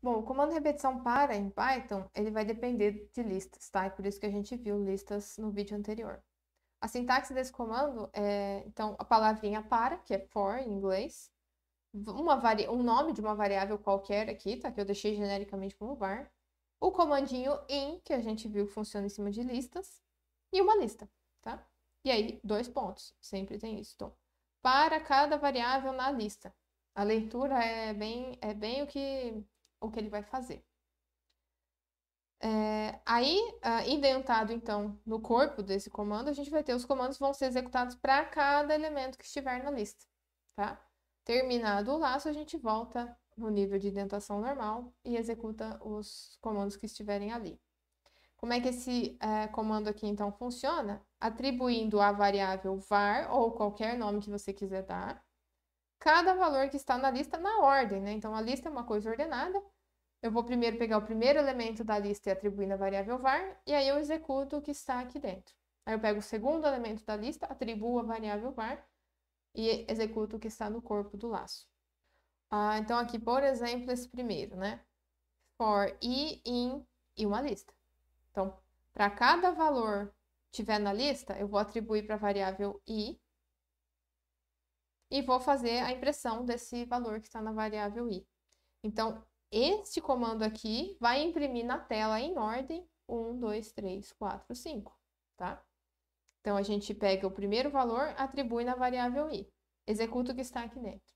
Bom, o comando repetição para em Python, ele vai depender de listas, tá? É por isso que a gente viu listas no vídeo anterior. A sintaxe desse comando é, então, a palavrinha para, que é for em inglês, uma vari... um nome de uma variável qualquer aqui, tá? Que eu deixei genericamente como var, o comandinho in, que a gente viu que funciona em cima de listas, e uma lista, tá? E aí, dois pontos, sempre tem isso. Então, para cada variável na lista. A leitura é bem, é bem o que o que ele vai fazer. É, aí, uh, ah, indentado então no corpo desse comando, a gente vai ter os comandos vão ser executados para cada elemento que estiver na lista, tá? Terminado o laço, a gente volta no nível de indentação normal e executa os comandos que estiverem ali. Como é que esse é, comando aqui então funciona? Atribuindo a variável var ou qualquer nome que você quiser dar, cada valor que está na lista na ordem, né? Então a lista é uma coisa ordenada eu vou primeiro pegar o primeiro elemento da lista e atribuir na variável var, e aí eu executo o que está aqui dentro. Aí eu pego o segundo elemento da lista, atribuo a variável var e executo o que está no corpo do laço. Ah, então aqui, por exemplo, esse primeiro, né? For i, in e uma lista. Então, para cada valor tiver na lista, eu vou atribuir para a variável i e vou fazer a impressão desse valor que está na variável i. Então, este comando aqui vai imprimir na tela em ordem 1, 2, 3, 4, 5, tá? Então, a gente pega o primeiro valor, atribui na variável i, executa o que está aqui dentro.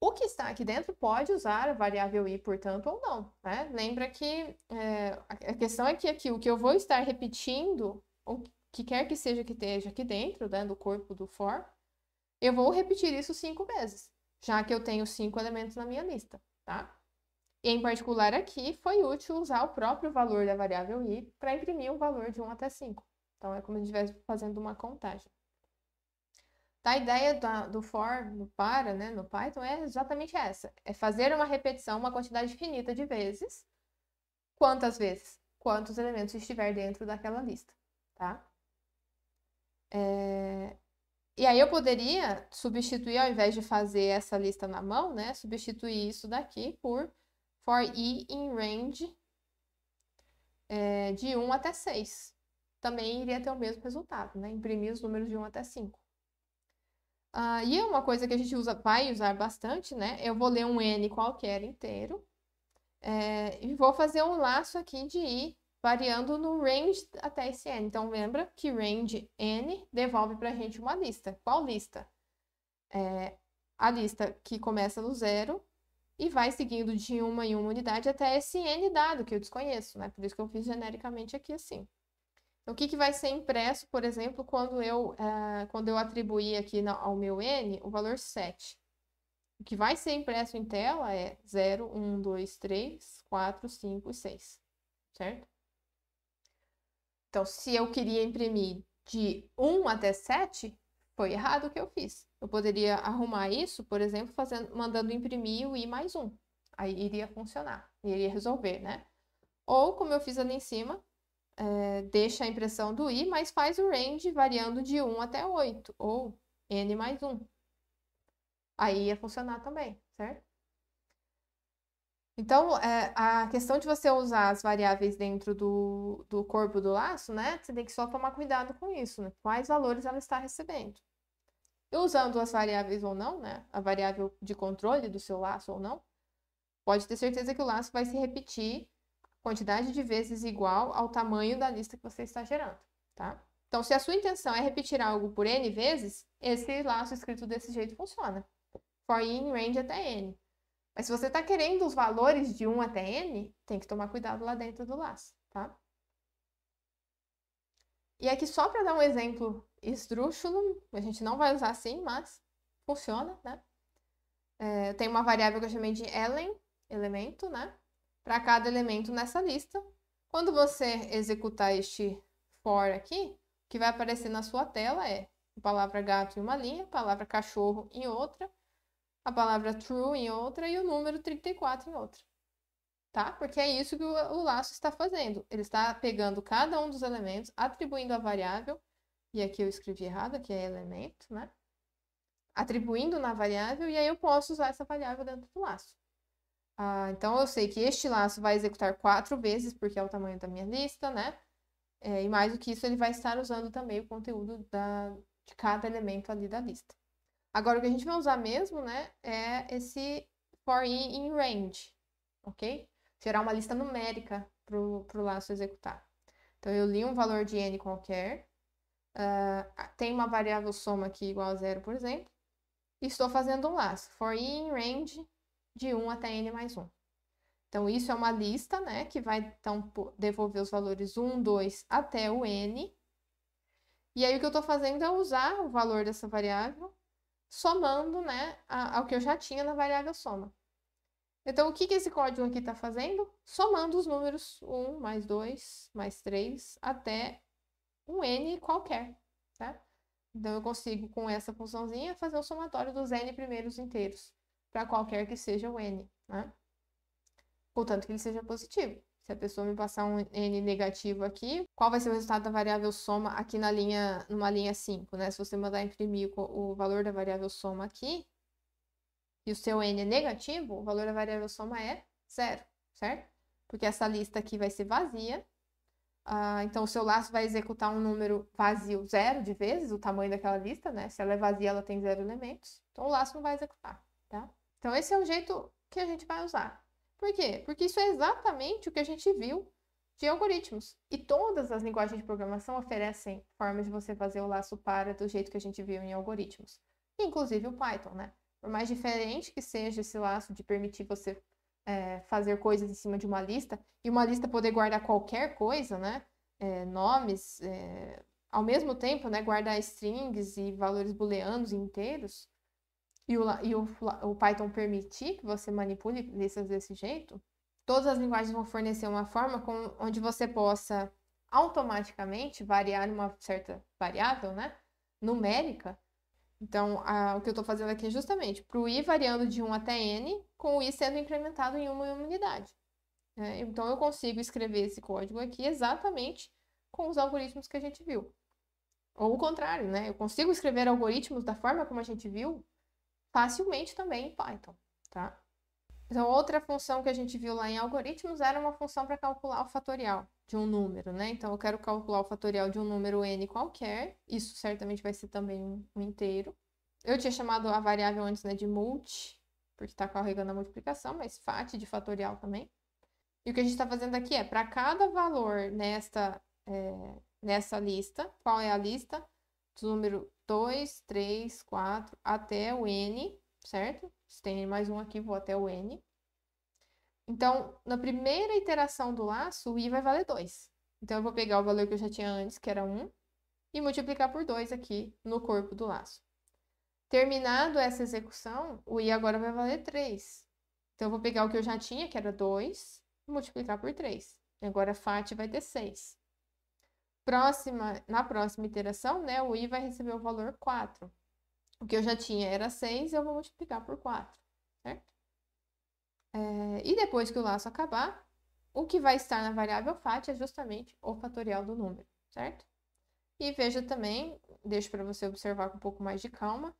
O que está aqui dentro pode usar a variável i, portanto, ou não. Né? Lembra que é, a questão é que aqui o que eu vou estar repetindo, o que quer que seja que esteja aqui dentro, né, do corpo do for, eu vou repetir isso cinco vezes, já que eu tenho cinco elementos na minha lista tá? E, em particular aqui, foi útil usar o próprio valor da variável i para imprimir um valor de 1 até 5. Então, é como se estivesse fazendo uma contagem. Tá, a ideia do do for, do para, né, no Python é exatamente essa. É fazer uma repetição, uma quantidade finita de vezes. Quantas vezes? Quantos elementos estiver dentro daquela lista, tá? É... E aí eu poderia substituir, ao invés de fazer essa lista na mão, né? Substituir isso daqui por for i in range é, de 1 até 6. Também iria ter o mesmo resultado, né? Imprimir os números de 1 até 5. Ah, e é uma coisa que a gente usa, vai usar bastante, né? Eu vou ler um n qualquer inteiro é, e vou fazer um laço aqui de i variando no range até esse n. Então, lembra que range n devolve para a gente uma lista. Qual lista? É a lista que começa do zero e vai seguindo de uma em uma unidade até esse n dado, que eu desconheço, né? Por isso que eu fiz genericamente aqui assim. Então, o que, que vai ser impresso, por exemplo, quando eu, é, quando eu atribuir aqui no, ao meu n o valor 7? O que vai ser impresso em tela é 0, 1, 2, 3, 4, 5 e 6, certo? Então, se eu queria imprimir de 1 até 7, foi errado o que eu fiz. Eu poderia arrumar isso, por exemplo, fazendo, mandando imprimir o i mais 1. Aí iria funcionar, iria resolver, né? Ou, como eu fiz ali em cima, é, deixa a impressão do i, mas faz o range variando de 1 até 8, ou n mais 1. Aí ia funcionar também, certo? Então, é, a questão de você usar as variáveis dentro do, do corpo do laço, né? Você tem que só tomar cuidado com isso, né? Quais valores ela está recebendo. E usando as variáveis ou não, né? A variável de controle do seu laço ou não, pode ter certeza que o laço vai se repetir quantidade de vezes igual ao tamanho da lista que você está gerando, tá? Então, se a sua intenção é repetir algo por N vezes, esse laço escrito desse jeito funciona. For in range até N. Mas se você está querendo os valores de 1 até n, tem que tomar cuidado lá dentro do laço, tá? E aqui só para dar um exemplo esdrúxulo, a gente não vai usar assim, mas funciona, né? É, eu tenho uma variável que eu chamei de elen, elemento, né? Para cada elemento nessa lista. Quando você executar este for aqui, o que vai aparecer na sua tela é a palavra gato em uma linha, a palavra cachorro em outra, a palavra true em outra e o número 34 em outra. Tá? Porque é isso que o, o laço está fazendo. Ele está pegando cada um dos elementos, atribuindo a variável, e aqui eu escrevi errado, aqui é elemento, né? Atribuindo na variável, e aí eu posso usar essa variável dentro do laço. Ah, então, eu sei que este laço vai executar quatro vezes, porque é o tamanho da minha lista, né? É, e mais do que isso, ele vai estar usando também o conteúdo da, de cada elemento ali da lista. Agora, o que a gente vai usar mesmo, né, é esse for in, in range, ok? Gerar uma lista numérica para o laço executar. Então, eu li um valor de n qualquer, uh, tem uma variável soma aqui igual a zero, por exemplo, e estou fazendo um laço, for in range de 1 até n mais 1. Então, isso é uma lista, né, que vai, então, devolver os valores 1, 2 até o n. E aí, o que eu estou fazendo é usar o valor dessa variável somando né, ao que eu já tinha na variável soma. Então, o que, que esse código aqui está fazendo? Somando os números 1, mais 2, mais 3, até um n qualquer, tá? Então, eu consigo, com essa funçãozinha, fazer o somatório dos n primeiros inteiros, para qualquer que seja o n, né? Contanto que ele seja positivo se a pessoa me passar um N negativo aqui, qual vai ser o resultado da variável soma aqui na linha, numa linha 5, né? Se você mandar imprimir o, valor da variável soma aqui, e o seu N é negativo, o valor da variável soma é zero, certo? Porque essa lista aqui vai ser vazia. Ah, então, o seu laço vai executar um número vazio zero de vezes, o tamanho daquela lista, né? Se ela é vazia, ela tem zero elementos. Então, o laço não vai executar, tá? Então, esse é o jeito que a gente vai usar. Por quê? Porque isso é exatamente o que a gente viu de algoritmos. E todas as linguagens de programação oferecem formas de você fazer o laço para do jeito que a gente viu em algoritmos. Inclusive o Python, né? Por mais diferente que seja esse laço de permitir você é, fazer coisas em cima de uma lista, e uma lista poder guardar qualquer coisa, né? É, nomes, é, ao mesmo tempo, né? Guardar strings e valores booleanos inteiros e o, e o, o Python permitir que você manipule listas desse jeito, todas as linguagens vão fornecer uma forma com, onde você possa automaticamente variar uma certa variável, né? Numérica. Então, a, o que eu estou fazendo aqui é justamente para o i variando de 1 até n, com o i sendo incrementado em uma unidade. Né. então, eu consigo escrever esse código aqui exatamente com os algoritmos que a gente viu. Ou o contrário, né? Eu consigo escrever algoritmos da forma como a gente viu, facilmente também em Python, tá? Então, outra função que a gente viu lá em algoritmos era uma função para calcular o fatorial de um número, né? Então, eu quero calcular o fatorial de um número n qualquer, isso certamente vai ser também um inteiro. Eu tinha chamado a variável antes né, de multi, porque está carregando a multiplicação, mas fat de fatorial também. E o que a gente está fazendo aqui é, para cada valor nesta, é, nessa lista, qual é a lista? Do número 2, 3, 4, até o N, certo? Se tem mais um aqui, vou até o N. Então, na primeira iteração do laço, o I vai valer 2. Então, eu vou pegar o valor que eu já tinha antes, que era 1, e multiplicar por 2 aqui no corpo do laço. Terminado essa execução, o I agora vai valer 3. Então, eu vou pegar o que eu já tinha, que era 2, e multiplicar por 3. Agora, a FAT vai ter 6 próxima, na próxima iteração, né, o i vai receber o valor 4. O que eu já tinha era 6, eu vou multiplicar por 4, certo? É, e depois que o laço acabar, o que vai estar na variável FAT é justamente o fatorial do número, certo? E veja também, deixo para você observar com um pouco mais de calma,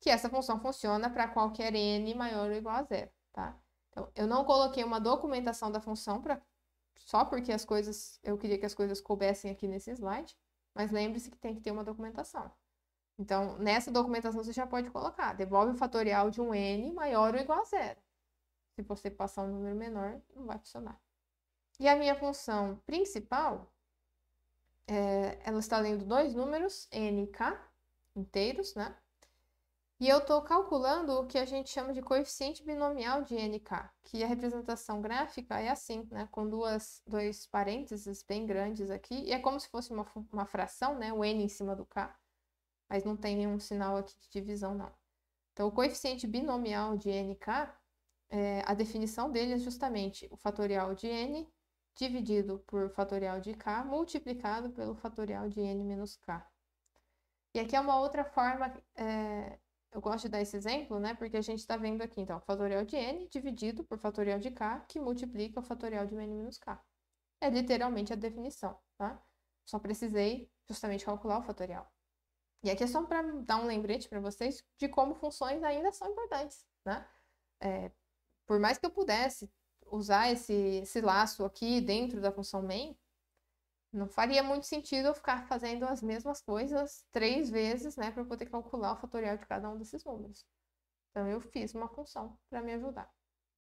que essa função funciona para qualquer n maior ou igual a zero, tá? Então, eu não coloquei uma documentação da função para só porque as coisas, eu queria que as coisas coubessem aqui nesse slide, mas lembre-se que tem que ter uma documentação. Então, nessa documentação você já pode colocar, devolve o fatorial de um n maior ou igual a zero. Se você passar um número menor, não vai funcionar. E a minha função principal, é, ela está lendo dois números, n e k, inteiros, né? E eu estou calculando o que a gente chama de coeficiente binomial de NK, que a representação gráfica é assim, né? Com duas, dois parênteses bem grandes aqui, e é como se fosse uma, uma fração, né? O N em cima do K, mas não tem nenhum sinal aqui de divisão, não. Então, o coeficiente binomial de NK, é, a definição dele é justamente o fatorial de N dividido por fatorial de K multiplicado pelo fatorial de N menos K. E aqui é uma outra forma... É, eu gosto de dar esse exemplo, né? Porque a gente está vendo aqui, então, fatorial de n dividido por fatorial de k, que multiplica o fatorial de n menos k. É literalmente a definição, tá? Só precisei justamente calcular o fatorial. E aqui é só para dar um lembrete para vocês de como funções ainda são importantes, né? É, por mais que eu pudesse usar esse, esse laço aqui dentro da função main, não faria muito sentido eu ficar fazendo as mesmas coisas três vezes, né, para poder calcular o fatorial de cada um desses números. Então, eu fiz uma função para me ajudar.